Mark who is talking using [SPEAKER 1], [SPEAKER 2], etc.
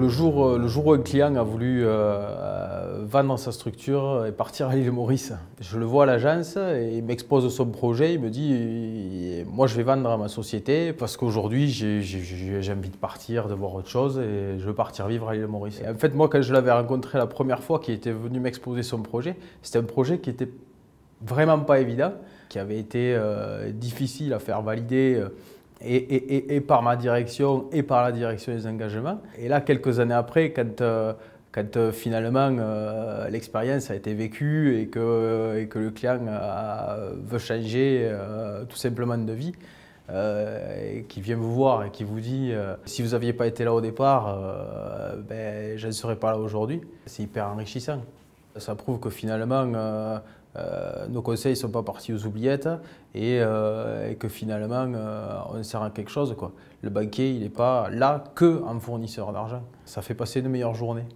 [SPEAKER 1] Le jour, euh, le jour où un client a voulu euh, euh, vendre sa structure et partir à l'île Maurice, je le vois à l'agence et il m'expose son projet. Il me dit Moi, je vais vendre à ma société parce qu'aujourd'hui, j'ai envie de partir, de voir autre chose et je veux partir vivre à l'île Maurice. en fait, moi, quand je l'avais rencontré la première fois, qui était venu m'exposer son projet, c'était un projet qui était vraiment pas évident, qui avait été difficile à faire valider et, par ma direction et par la direction des engagements. Et là, quelques années après, quand, euh, euh, finalement euh, l'expérience a été vécue et que, le client veut changer tout simplement de vie, et qui vient vous voir et qui vous dit si vous n'aviez pas été là au départ, ben, je ne serais pas là aujourd'hui. C'est hyper enrichissant. Ça prouve que finalement, euh, nos conseils ne sont pas partis aux oubliettes et, euh, que finalement euh, on sert à quelque chose. Le banquier, il n'est pas là que en fournisseur d'argent. Ça fait passer de meilleures journées.